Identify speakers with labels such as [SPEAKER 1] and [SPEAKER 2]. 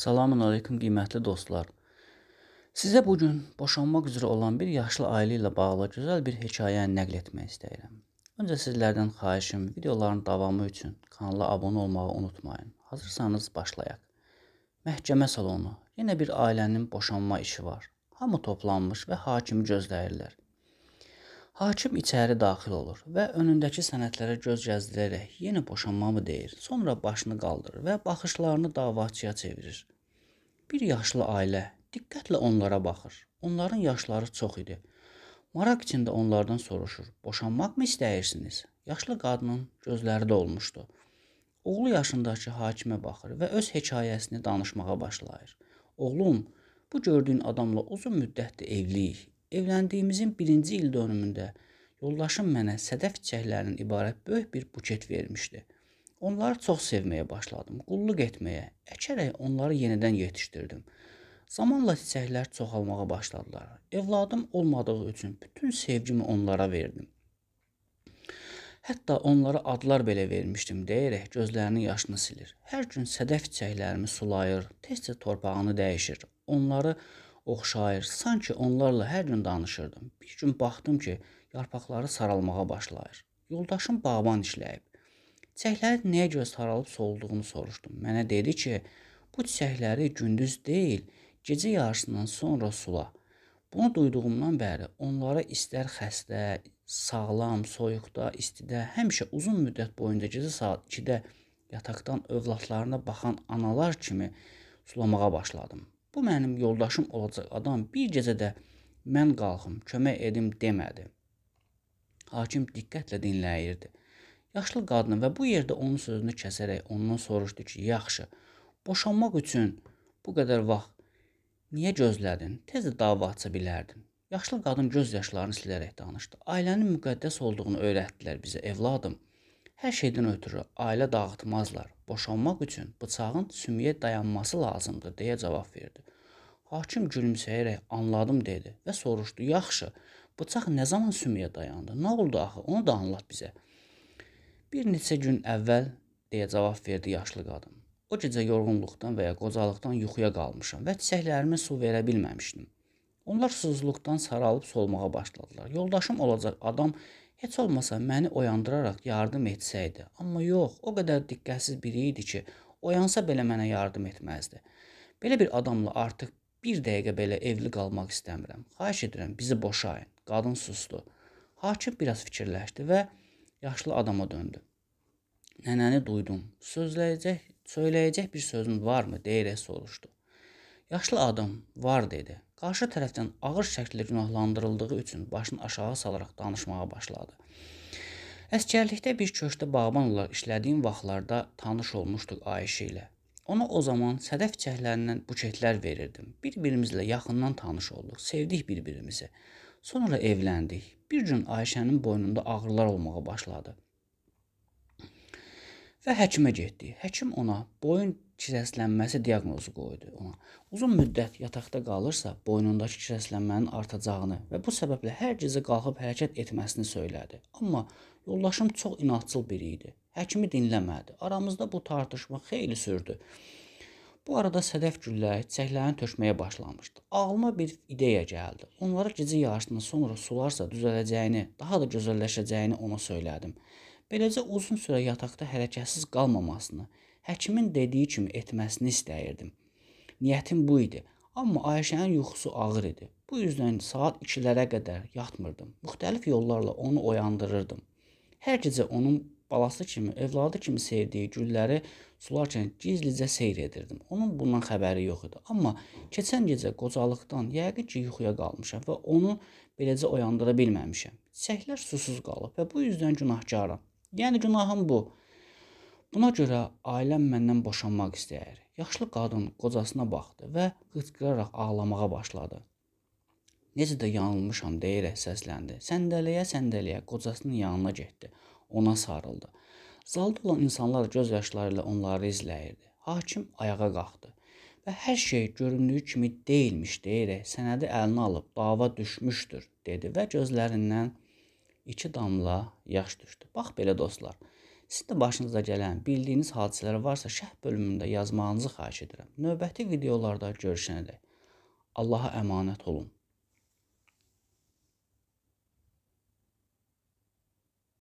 [SPEAKER 1] Salamun aleyküm qiymətli dostlar. Sizə bu gün boşanmaq üzrə olan bir yaşlı ailə ilə bağlı gözəl bir hekayə nəql etmək istəyirəm. Öncə sizlərdən xahişim, videoların davamı üçün kanala abunə olmağı unutmayın. Hazırsanız başlayaq. Məhkəmə salonu. Yenə bir ailənin boşanma işi var. Hamı toplanmış və hakimi gözləyirlər. Hakim içəri daxil olur və önündəki sənədlərə göz gəzdirərək yenə boşanmamı deyir. Sonra başını qaldırır və baxışlarını davaçıya çevirir. Bir yaşlı ailə diqqətlə onlara baxır. Onların yaşları çox idi. Maraq içində onlardan soruşur: "Boşanmaqmı istəyirsiniz?" Yaşlı qadının gözləri dolmuşdu. Oğlu yaşındakı hakimə baxır və öz hekayəsini danışmağa başlayır. Oğlum, bu gördüyün adamla uzun müddətdir evliyik. Evləndiyimizin birinci il dönümündə yoldaşım mənə sədəf çiçəklərindən ibarət böyük bir buket vermişdi. Onları çox sevməyə başladım. Qulluq etməyə, əkərək onları yenidən yetişdirdim. Zamanla çiçəklər çoxalmağa başladılar. Evladım olmadığı üçün bütün sevgimi onlara verdim. Hətta onlara adlar belə vermişdim deyərək gözlərinin yaşını silir. Hər gün sədəf çiçəklərimi sulayır, tez-tez torpağını dəyişir. Onları oxşayır. Sanki onlarla hər gün danışırdım. Bir gün baxdım ki, yarpaqları saralmağa başlayır. Yoldaşım bağban işləyib. Çiçəklərin nəyə görə saralıb solduğunu soruşdum. Mənə dedi ki, bu çiçəkləri gündüz deyil, gecə yarısından sonra sula. Bunu duyduğumdan bəri onlara istər xəstə, sağlam, soyuqda, istidə həmişə uzun müddət boyunca gecə saat 2-də yataqdan övladlarına baxan analar kimi sulamağa başladım bu mənim yoldaşım olacaq adam bir gecədə mən qalxım, kömək edim demədi. Hakim diqqətlə dinləyirdi. Yaşlı qadın və bu yerdə onun sözünü kəsərək ondan soruşdu ki, yaxşı, boşanmaq üçün bu qədər vaxt niyə gözlədin? Tez də dava aça bilərdin. Yaşlı qadın göz yaşlarını silərək danışdı. Ailənin müqəddəs olduğunu öyrətdilər bizə, evladım. Hər şeydən ötürü ailə dağıtmazlar. Boşanmaq üçün bıçağın sümüyə dayanması lazımdır deyə cavab verdi. Hakim gülümsəyərək anladım dedi və soruşdu: "Yaxşı, bıçaq nə zaman sümüyə dayandı? Nə oldu axı? Onu da anlat bizə." Bir neçə gün əvvəl deyə cavab verdi yaşlı qadın. O gecə yorğunluqdan və ya qocalıqdan yuxuya qalmışam və çiçəklərimə su verə bilməmişdim. Onlar susuzluqdan saralıb solmağa başladılar. Yoldaşım olacaq adam heç olmasa məni oyandıraraq yardım etsəydi, amma yox, o qədər diqqətsiz biri idi ki, oyansa belə mənə yardım etməzdi. Belə bir adamla artıq Bir dəqiqə belə evli qalmaq istəmirəm. Xahiş edirəm, bizi boşayın. Qadın susdu. Hakim biraz fikirləşdi və yaşlı adama döndü. Nənəni duydum. Sözləyəcək, söyləyəcək bir sözün varmı? deyərək soruşdu. Yaşlı adam var dedi. Qarşı tərəfdən ağır şəkildə günahlandırıldığı üçün başını aşağı salaraq danışmağa başladı. Əsgərlikdə bir köşkdə bağbanla işlədiyim vaxtlarda tanış olmuşduq Ayşə ilə. Ona o zaman sədəf çiçəklərindən buketlər verirdim. Bir-birimizlə yaxından tanış olduq, sevdik bir-birimizi. Sonra evləndik. Bir gün Ayşənin boynunda ağrılar olmağa başladı. Və həkimə getdi. Həkim ona boyun kisəslənməsi diaqnozu qoydu ona. Uzun müddət yataqda qalırsa, boynundakı kisəslənmənin artacağını və bu səbəblə hər gecə qalxıb hərəkət etməsini söylədi. Amma yoldaşım çox inadçıl biri idi. Həkimi dinləmədi. Aramızda bu tartışma xeyli sürdü. Bu arada sədəf gülləri çiçəklərini tökməyə başlamışdı. Ağlıma bir ideya gəldi. Onlara gecə yarısından sonra sularsa düzələcəyini, daha da gözəlləşəcəyini ona söylədim. Beləcə uzun sürə yataqda hərəkətsiz qalmamasını, həkimin dediyi kimi etməsini istəyirdim. Niyyətim bu idi. Amma Ayşənin yuxusu ağır idi. Bu üzdən saat 2-lərə qədər yatmırdım. Müxtəlif yollarla onu oyandırırdım. Hər gecə onun balası kimi, evladı kimi sevdiyi gülləri sularkən gizlicə seyr edirdim. Onun bundan xəbəri yox idi. Amma keçən gecə qocalıqdan yəqin ki, yuxuya qalmışam və onu beləcə oyandıra bilməmişəm. Çiçəklər susuz qalıb və bu üzdən günahkaram. Yəni günahım bu. Buna görə ailəm məndən boşanmaq istəyir. Yaşlı qadın qocasına baxdı və qıçqıraraq ağlamağa başladı. Necə də yanılmışam deyərək səsləndi. Səndələyə-səndələyə qocasının yanına getdi ona sarıldı. Zalda olan insanlar göz yaşları ilə onları izləyirdi. Hakim ayağa qalxdı və hər şey göründüyü kimi deyilmiş deyərək sənədi əlinə alıb dava düşmüşdür dedi və gözlərindən iki damla yaş düşdü. Bax belə dostlar, siz də başınıza gələn bildiyiniz hadisələr varsa şərh bölümündə yazmağınızı xahiş edirəm. Növbəti videolarda görüşənədək Allaha əmanət olun.